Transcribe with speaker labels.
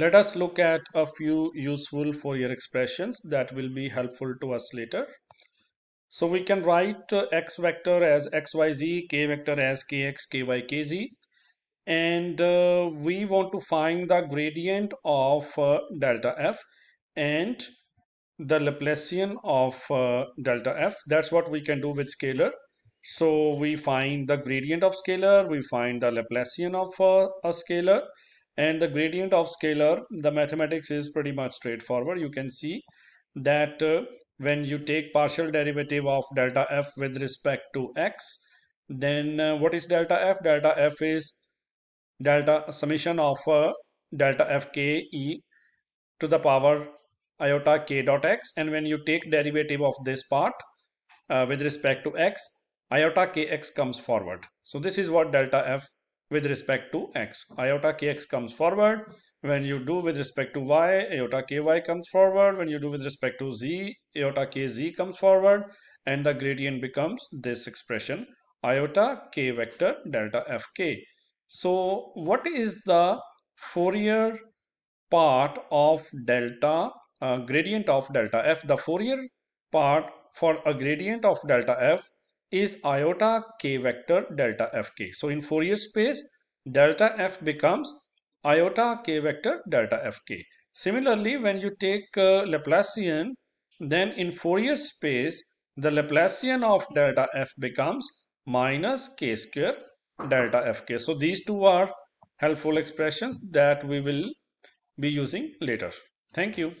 Speaker 1: Let us look at a few useful Fourier expressions that will be helpful to us later. So we can write uh, x vector as xyz, k vector as kx, ky, kz. And uh, we want to find the gradient of uh, delta f and the Laplacian of uh, delta f. That's what we can do with scalar. So we find the gradient of scalar, we find the Laplacian of uh, a scalar, and the gradient of scalar the mathematics is pretty much straightforward you can see that uh, when you take partial derivative of delta f with respect to x then uh, what is delta f delta f is delta summation of uh, delta f k e to the power iota k dot x and when you take derivative of this part uh, with respect to x iota kx comes forward so this is what delta f with respect to x. Iota kx comes forward. When you do with respect to y, iota ky comes forward. When you do with respect to z, iota kz comes forward. And the gradient becomes this expression, iota k vector delta fk. So what is the Fourier part of delta, uh, gradient of delta f? The Fourier part for a gradient of delta f is iota k vector delta fk. So in Fourier space, delta f becomes iota k vector delta fk. Similarly, when you take uh, Laplacian, then in Fourier space, the Laplacian of delta f becomes minus k square delta fk. So these two are helpful expressions that we will be using later. Thank you.